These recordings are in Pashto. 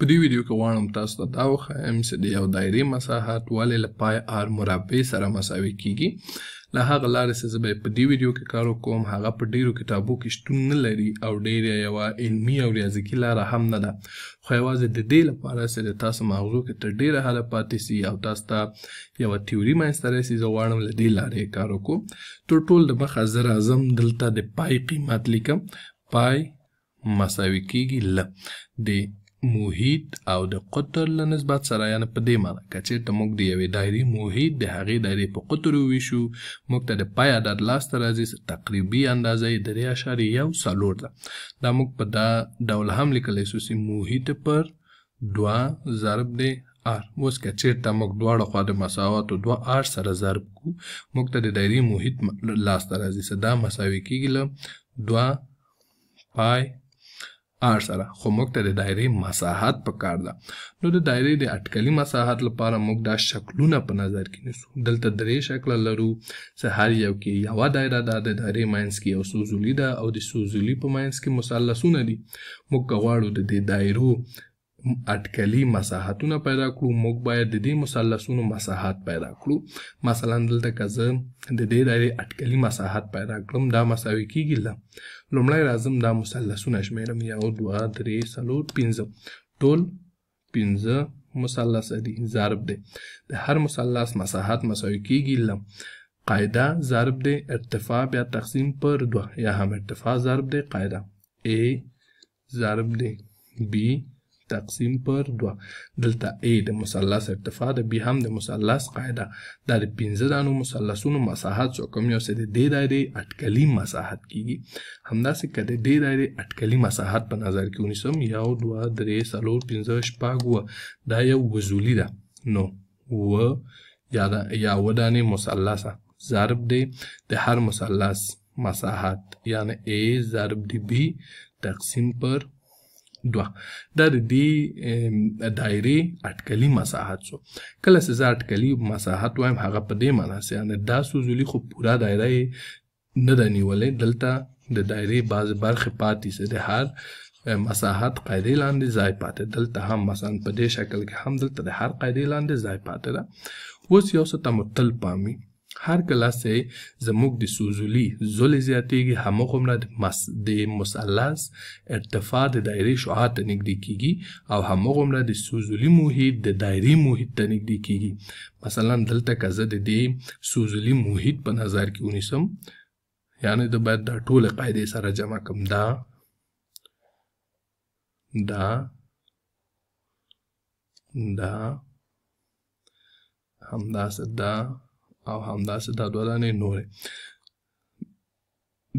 په دې ویډیو کې غواړم تاسو ته دا وښایم چې د یو دایرې مساحت ولې له پای آر مربع سره مساوي کیږي له هغه لارې چې زه په دې ویډیو کې کار وکوم هغه په ډیرو کتابو کې شتون نه لري او ډیره یوه علمي او ریاضیکي لاره هم نه ده خو یوازې د دې لپاره چې د تاسو مغزو کې تر ډیره حاله پاتې سي او تاسو ته یوه تیوري منځته راسي زه غواړم له دې لارې کار وکړم تر ټولو د مخه زه راځم دلته د پای قیمت لیکم پای مساوي کیږي ل د محیط او د قطر له نسبت سره یعنې په دې معنی که چېرته موږ د یوې دایرې محیط د هغې دایرې په قطر وویشو موږ ته د پای عدد لاسته راځي تقریبي اندازه یې درې اشارې یو څلور ده دا موږ په دا ډول هم لیکلی شو چې محیط پر دوه ضرب دی آر اوس که چېرته موږ دواړه خوا د مساواتو دوه آر سره ضرب کړو موږ ته د دایرې محیط لاسته راځي چې دا مساوي کېږي له دوه پای R سره خو موږ ته د دایره مساحت پکار ده نو د دایره د اټکلي مساحت لپاره موږ دا شکلونه په نظر کې نیسو دلته درې شکل لرو چې هر یو کې یوه دایره ده د دایرې مینس کې یو سوزولي ده او د سوزولي په مینس کې مثلثونه دي موږ که غواړو د دې دایرو اټکلي مساحتونه پیدا کړو موږ باید د دې مثلثونو مساحت پیدا کړو مثلا دلته کزه د دې دایره اټکلي مساحت پیدا کړم دا مساوي کیږي لا لومړی راځم دا مثلثونه شمیرم یو دوه درې څلور پنځه ټول پنځه مثلث دي ضرب دی د هر مثلث مساحت مساوي کیږي لا قاعده ضرب دی ارتفاع بیا تقسیم پر دوه یا هم ارتفاع ضرب دی قاعده a ضرب دی b تقسیم پر 2 دلته A د مثلث ارتفاع ده B هم د مثلث قاعده دا د 15 دانو مثلثونو مساحت څو کم یو څه د دې دایره اټکلي مساحت کیږي همداسې کده د دې دایره اټکلي مساحت په نظر کې ونیسم یو 2 3 4 5 شپږ دا یو وزولي ده نو و یا دا یا ودانه مثلثه ضرب دی د هر مثلث مساحت یعنی A ضرب دی B تقسیم پر دوه دا د دې دایره اټکلی مساحت شو کله چې زه اټکلی مساحت وایم هغه په دې معنی چې ان دا سوزلی خو پورا دایره نه ده نیولې دلته د دایره بعض برخې پاتې سي د هر مساحت قاعدې لاندې ځای پاتې دلته هم مثلا په دې شکل کې هم دلته د هر قاعدې لاندې ځای پاتې ده اوس یو څه تمثل پامي هر کله چې زموږ د سوزولي زولې زیاتېږي هماغومره د مثلث ارتفاع د دایرې شعاع ته نږدې کیږي او هماغومره د سوزولي محیط د دایرې محیط ته نږدې کیږي مثلا دلته که زه د دې سوزولي محیط په نظر کې ونیسم یعنې د باید دا ټولې قاعدې سره جمع کړم دا دا دا همداسې دا او همداسې دا دوه دانې نورې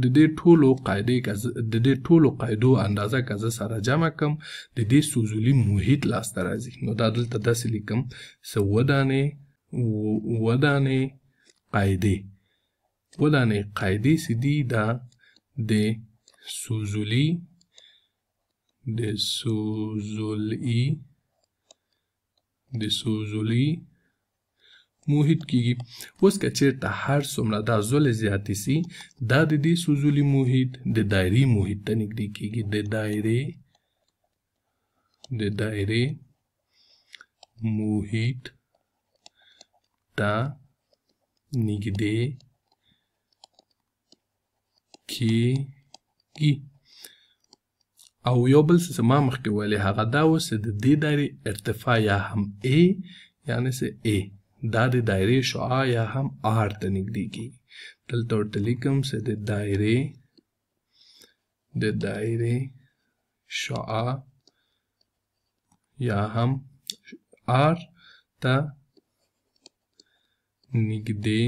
د دې ټولو قاعدې د دې ټولو قاعدو اندازه که زه سره جمع کم د دې سوزولي محیط لاسته راځي نو دا دلته داسې لیکم څه اووه دانې اووه دانې قاعدې اووه دانې قاعدې چې دي دا د سوزولي د سوزولي د سوزولي موهید کیږي اوس که چیرته هر څومره دا زول زیاتې سي دا د دې سوزولي موهید د دایرې موهید ته نږدې کیږي د دایرې د دایرې موهید ته نږدې کیږي او یو بل څه ما مخکې ویلې هغه دا اوس د دې دایرې ارتفاع یا هم ای یعنې څه ای دا د دایرې شعاع یا هم آر ته نږدې کیږي دلته ورته لیکم چې د دایرې د دایرې شعاع یا هم آر ته نږدې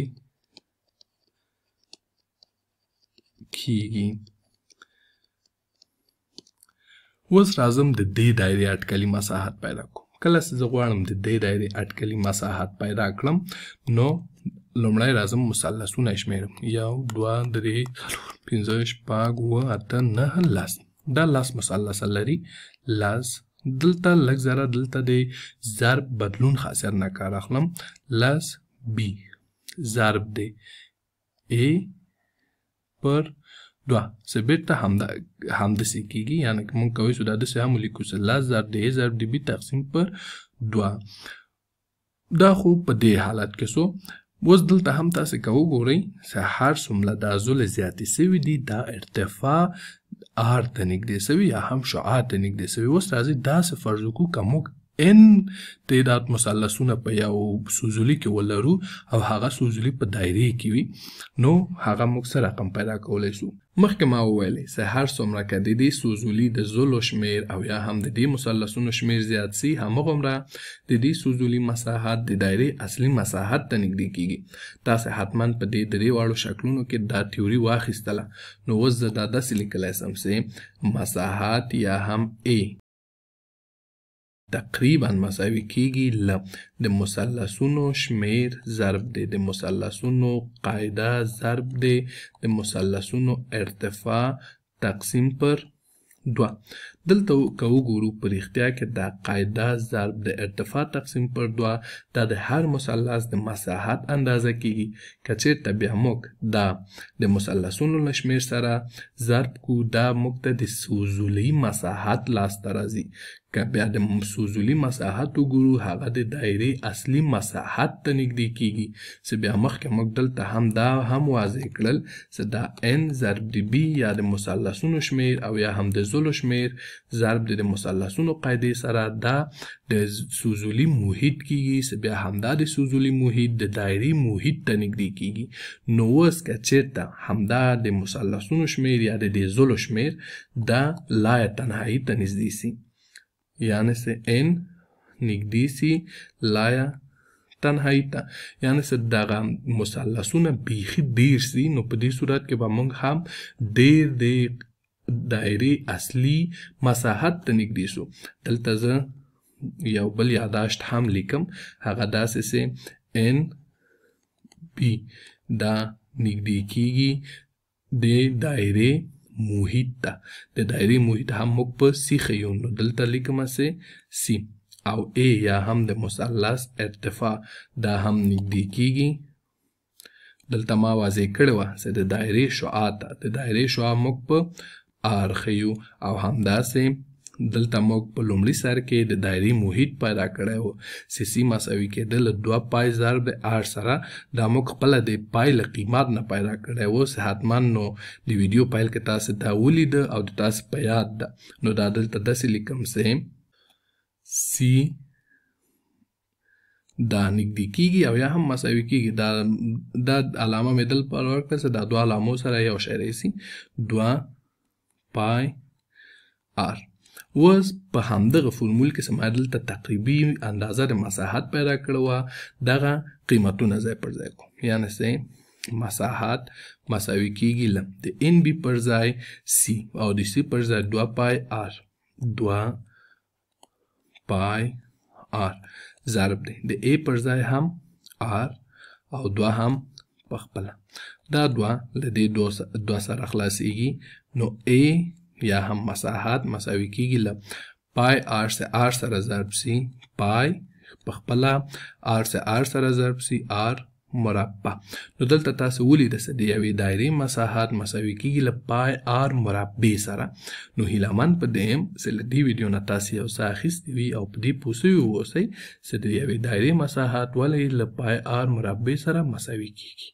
کیږي اوس راځم د دې دایرې اټکلي مساحت پیدا کو کله چې زه غواړم د دې دایرې اټکلي مساحت پیدا کړم نو لومړی راځم مثلثونه شمیرم یو دوه درې څلور پنځه شپږ اووه اته نهه لس دا لس مثلثه لري لس دلته لږ ذره دلته د ضرب بدلون خاصر نه کار اخلم لس بی ضرب دی ای پر دوه چې بیرته همدا همداسې کیږي یعنی موږ کولی شو دا داسې هم ولیکو چې لس ضرب د ای ضرب د بي تقسیم پر دوه دا خو په دې حالت کې سو اوس دلته هم تاسو که وګورئ چې هر څومره د عضلې زیاتې سوي دي دا ارتفاع آر ته نږدې سوي یا هم شعاع ته نږدې سوي اوس راځي داسې فرض وکړو که موږ ان تعداد مثلثونه په یو سوزولي کې ولرو او هغه سوزولي په دایره کې وي نو هغه موږ سره رقم پیدا کولای شو مخکې ما وویلې سهار څومره که د دې سوزولي د زلو شمیر او یا هم د دې مثلثونو شمیر زیات سي هماغومره د دې سوزولي مساحت د دایرې اصلي مساحت ته نږدې کیږي تاسې حتما په دې درې واړو شکلونو کې دا تیوري واخیستله نو اوس زه دا داسې لیکلی سم مساحت یا هم ای تقریبا مساوي کیږي ل د مثلثونو شمیر ضرب دی د مثلثونو قاعده ضرب دی د مثلثونو ارتفاع تقسیم پر دوه دلته که وګورو په رښتیا کې دا قاعده ضرب د ارتفاع تقسیم پر دوه دا د هر مثلث د مساحت اندازه کیږي که چیرته بیا موږ دا د مثلثونو له شمېر سره ضرب کو دا موږ ته د سوزولي مساحت لاسته راځي که بیا د سوزولي مساحت وګورو هغه د دایرې اصلي مساحت ته نږدې کیږي چې بیا مخکې موږ دلته هم دا هم واضح کړل چې دا ان ضرب د بي یا د مثلثونو شمېر او یا هم د زلو شمیر ضرب د مثلثونو قاعده سره دا د سوزولي محیط کیږي بیا همدا د سوزولي محیط د دایري محیط ته نږدې کیږي نو اوس که چیرته همدا د مثلثونو شمیر یا د زلو شمیر د لایه تنهایی ته نږدې سي یعنی سه ان نږدې سي لایه تنهایی ته یعنی څه دغه مثلثونه بیخي ډیر سي نو په دې صورت کې به موږ هم ډیر د دایرې اصلي مساحت ته نږدې شو دلته زه یو بل یاداشت هم لیکم هغه داسې سه ان پی دا نږدې کیږي د دایرې محیط ته د دایرې محیط هم موږ په سی ښیو نو دلته لیکم سه سی او ای یا هم د مثلث ارتفاع دا هم نږدې کیږي دلته ما واضح کړې وه چې د دایرې شعاع ته د دایرې شعاع موږ په ارخیو او همداسې دلته موږ په لومړي سر کې د دایري محیط پیدا کړی و سیسی مساوي کېدل دوه پای ضرب آر سره دا موږ خپله د پای له قیمت نه پیدا کړی و صحتمند نو د ویډیو پیل کې تاسې دا ولیده او د تاسې په یاد ده نو دا دلته داسې لیکم سې سی دا نږدې کیږي او یا هم مساوي کیږي دا دا علامه مې دل پر ورکړه چې دا دوه علامو سره یو شی راشي دوه پای آر اوس په همدغه فورمول کې سم دلته تقریبي اندازه د مساحت پیدا کړو دغه قیمتونه ځای پر ځای کو یعنی سه مساحت مساوي کیږي لم د ان بي پر ځای سي او د سي پر ځای 2 پای آر 2 پای آر ضرب دی د ا پر ځای هم آر او 2 هم پخپله دا دوه له دې دوه سره خلاصېږي نو A یا هم مساحت مساوي کیږي له پای آر سه آر سره ضرب سي پای په خپله آر سه آر سره ضرب سي آر مربع نو دلته تاسو ولید چې د یوې دایرې مساحت مساوي کیږي له پای آر مربع سره نو هیلمن په دیم چې له دې ویډیو نه تاسو یو څه اخیستي وي او په دې پوه شوي اوسئ چې د یوې دایرې مساحت ولې له پای آر مربع سره مساوي کیږي